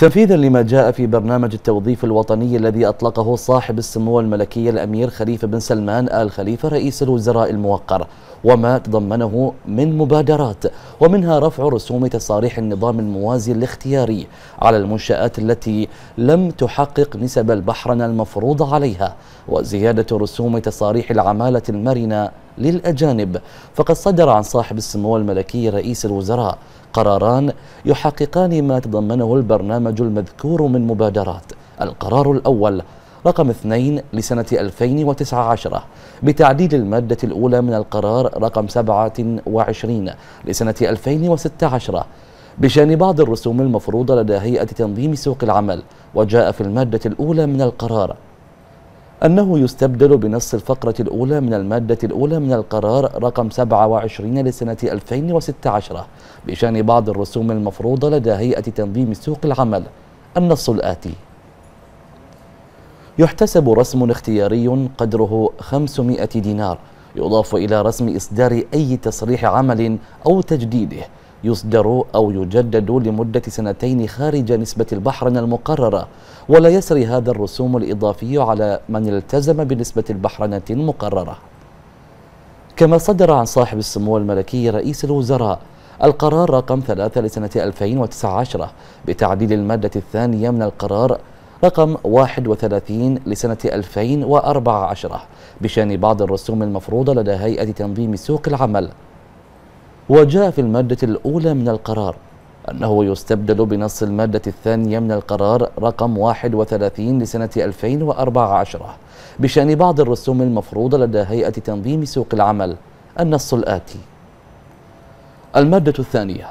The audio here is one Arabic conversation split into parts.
تنفيذا لما جاء في برنامج التوظيف الوطني الذي أطلقه صاحب السمو الملكي الأمير خليفة بن سلمان آل خليفة رئيس الوزراء الموقر وما تضمنه من مبادرات ومنها رفع رسوم تصاريح النظام الموازي الاختياري على المنشآت التي لم تحقق نسب البحرنة المفروض عليها وزيادة رسوم تصاريح العمالة المرنة للأجانب فقد صدر عن صاحب السمو الملكي رئيس الوزراء قراران يحققان ما تضمنه البرنامج المذكور من مبادرات القرار الأول رقم 2 لسنة 2019 بتعديل المادة الأولى من القرار رقم 27 لسنة 2016 بشان بعض الرسوم المفروضة لدى هيئة تنظيم سوق العمل وجاء في المادة الأولى من القرار أنه يستبدل بنص الفقرة الأولى من المادة الأولى من القرار رقم 27 لسنة 2016 بشان بعض الرسوم المفروضة لدى هيئة تنظيم سوق العمل النص الآتي يحتسب رسم اختياري قدره 500 دينار يضاف إلى رسم إصدار أي تصريح عمل أو تجديده يصدر أو يجدد لمدة سنتين خارج نسبة البحرنة المقررة ولا يسري هذا الرسوم الإضافي على من التزم بنسبة البحرنة المقررة كما صدر عن صاحب السمو الملكي رئيس الوزراء القرار رقم 3 لسنة 2019 بتعديل المادة الثانية من القرار رقم 31 لسنة 2014 بشأن بعض الرسوم المفروضة لدى هيئة تنظيم سوق العمل وجاء في المادة الأولى من القرار أنه يستبدل بنص المادة الثانية من القرار رقم 31 لسنة 2014 بشأن بعض الرسوم المفروضة لدى هيئة تنظيم سوق العمل النص الآتي المادة الثانية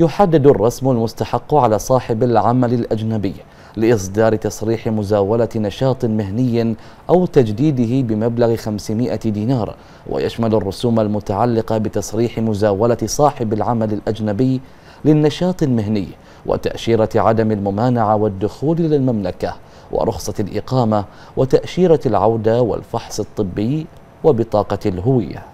يحدد الرسم المستحق على صاحب العمل الأجنبي لإصدار تصريح مزاولة نشاط مهني أو تجديده بمبلغ 500 دينار ويشمل الرسوم المتعلقة بتصريح مزاولة صاحب العمل الأجنبي للنشاط المهني وتأشيرة عدم الممانعة والدخول للمملكة ورخصة الإقامة وتأشيرة العودة والفحص الطبي وبطاقة الهوية